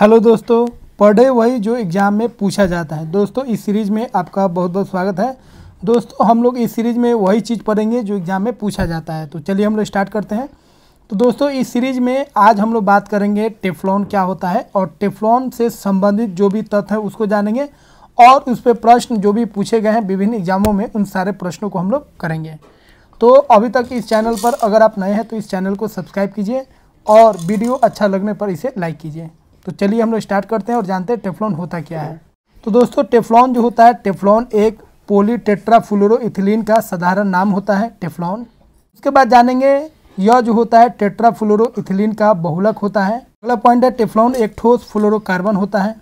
hello दोस्तों पढ़े वही जो एग्ज़ाम में पूछा जाता है दोस्तों इस सीरीज़ में आपका बहुत बहुत स्वागत है दोस्तों हम लोग इस सीरीज़ में वही चीज़ पढ़ेंगे जो एग्ज़ाम में पूछा जाता है तो चलिए हम लोग स्टार्ट करते हैं तो दोस्तों इस सीरीज़ में आज हम लोग बात करेंगे टेफ्लॉन क्या होता है और टेफ्लॉन से संबंधित जो भी तथ्य है उसको जानेंगे और उस पर प्रश्न जो भी पूछे गए हैं विभिन्न एग्जामों में उन सारे प्रश्नों को हम लोग करेंगे तो अभी तक इस चैनल पर अगर आप नए हैं तो इस चैनल को सब्सक्राइब कीजिए और वीडियो अच्छा लगने पर इसे लाइक कीजिए तो चलिए हम लोग स्टार्ट करते हैं और जानते हैं टेफ्लॉन होता क्या है तो दोस्तों टेफ्लॉन जो होता है टेफ्लॉन एक पोलीटेट्राफ्लोरोइथिलीन का साधारण नाम होता है टेफ्लॉन उसके बाद जानेंगे यह जो होता है टेट्राफ्लोरोइथिलीन का बहुलक होता है अगला पॉइंट है टेफ्लॉन एक ठोस फ्लोरोकार्बन होता है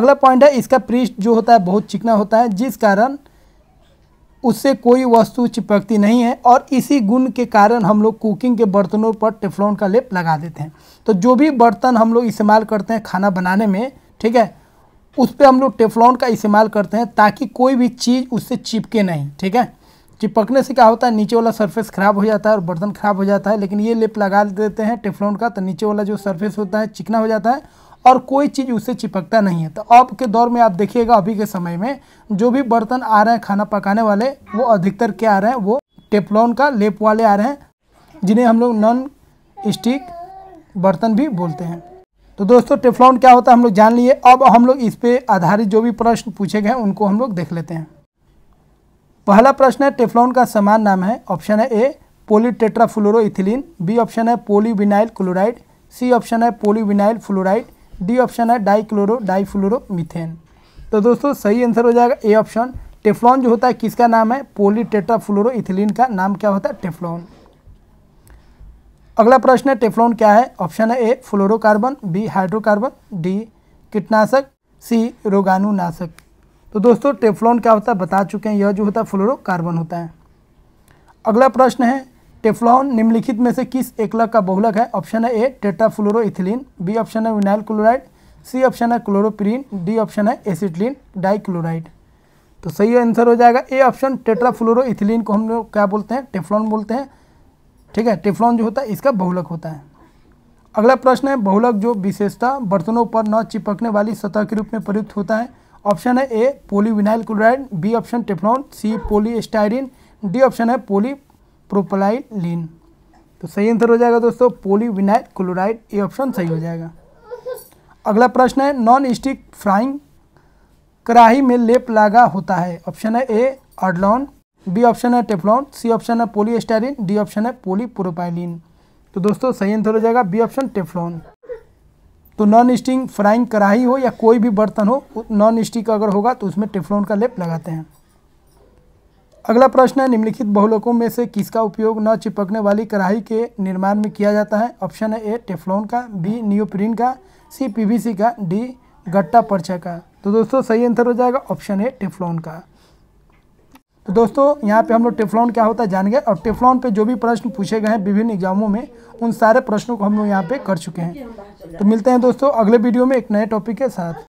अगला पॉइंट है इसका पृष्ठ जो होता है बहुत चिकना होता है जिस कारण उससे कोई वस्तु चिपकती नहीं है और इसी गुण के कारण हम लोग कुकिंग के बर्तनों पर टेफ्लॉन का लेप लगा देते हैं तो जो भी बर्तन हम लोग इस्तेमाल करते हैं खाना बनाने में ठीक है उस पर हम लोग टेफ्लॉन का इस्तेमाल करते हैं ताकि कोई भी चीज़ उससे चिपके नहीं ठीक है चिपकने से क्या होता है नीचे वाला सरफेस ख़राब हो जाता है और बर्तन ख़राब हो जाता है लेकिन ये लेप लगा देते हैं टेफ्लॉन का तो नीचे वाला जो सरफेस होता है चिकना हो जाता है और कोई चीज़ उससे चिपकता नहीं है तो अब के दौर में आप देखिएगा अभी के समय में जो भी बर्तन आ रहे हैं खाना पकाने वाले वो अधिकतर क्या आ रहे हैं वो टेफलॉन का लेप वाले आ रहे हैं जिन्हें हम लोग नॉन स्टिक बर्तन भी बोलते हैं तो दोस्तों टेफलॉन क्या होता है हम लोग जान लिए अब हम लोग इस पर आधारित जो भी प्रश्न पूछे गए हैं उनको हम लोग देख लेते हैं पहला प्रश्न है टेफलॉन का समान नाम है ऑप्शन है ए पोलीटेट्राफ्लोरोइथिलीन बी ऑप्शन है पोलीविनाइल क्लोराइड सी ऑप्शन है पोलीविनाइल फ्लोराइड डी ऑप्शन है डाईक्लोरो मिथेन तो दोस्तों सही आंसर हो जाएगा ए ऑप्शन टेफ्लॉन जो होता है किसका नाम है पोलीटेट्राफ्लोरो इथिलीन का नाम क्या होता है टेफ्लॉन अगला प्रश्न है टेफ्लॉन क्या है ऑप्शन है A fluorocarbon B hydrocarbon D कीटनाशक सी रोगाणुनाशक तो दोस्तों टेफ्लॉन क्या होता है बता चुके हैं यह जो होता है फ्लोरोकार्बन होता है अगला प्रश्न है टेफ्लॉन निम्नलिखित में से किस एकलक का बहुलक है ऑप्शन है ए टेट्राफ्लोरोइथिलीन बी ऑप्शन है विनाइल क्लोराइड सी ऑप्शन है क्लोरोप्रीन डी ऑप्शन है एसिटलिन डाइक्लोराइड तो सही आंसर हो जाएगा ए ऑप्शन टेट्राफ्लोरोथिलीन को हम लोग क्या बोलते हैं टेफ्लॉन बोलते हैं ठीक है टेफ्लॉन जो होता है इसका बहुलक होता है अगला प्रश्न है बहुलक जो विशेषता बर्तनों पर न चिपकने वाली सतह के रूप में प्रयुक्त होता है ऑप्शन है A polyvinyl chloride B option Teflon C polystyrene D option है पोली प्रोपलाइलिन तो सही आंसर हो जाएगा दोस्तों पोलीविनाइल क्लोराइड ये ऑप्शन सही हो जाएगा अगला प्रश्न है नॉन स्टिक फ्राइंग कढ़ाई में लेप लगा होता है ऑप्शन है ए अडलॉन बी ऑप्शन है टेफलॉन सी ऑप्शन है पोलीस्टारिन डी ऑप्शन है पोलीप्रोपाइलिन तो दोस्तों सही आंसर हो जाएगा बी ऑप्शन टेफलॉन तो नॉन स्टिक फ्राइंग कढ़ाई हो या कोई भी बर्तन हो नॉन स्टिक अगर होगा तो उसमें टेफ्लॉन का लेप लगाते हैं अगला प्रश्न है निम्नलिखित बहुलकों में से किसका उपयोग न चिपकने वाली कढ़ाई के निर्माण में किया जाता है ऑप्शन है ए टेफ्लॉन का बी न्यूप्रीन का सी पीवीसी का डी गट्टा परछा का तो दोस्तों सही आंसर हो जाएगा ऑप्शन ए टेफ्लॉन का तो दोस्तों यहाँ पे हम लोग टेफ्लॉन क्या होता है जान गए और टेफ्लॉन पे जो भी प्रश्न पूछे गए हैं विभिन्न एग्जामों में उन सारे प्रश्नों को हम लोग यहाँ पे कर चुके हैं तो मिलते हैं दोस्तों अगले वीडियो में एक नए टॉपिक के साथ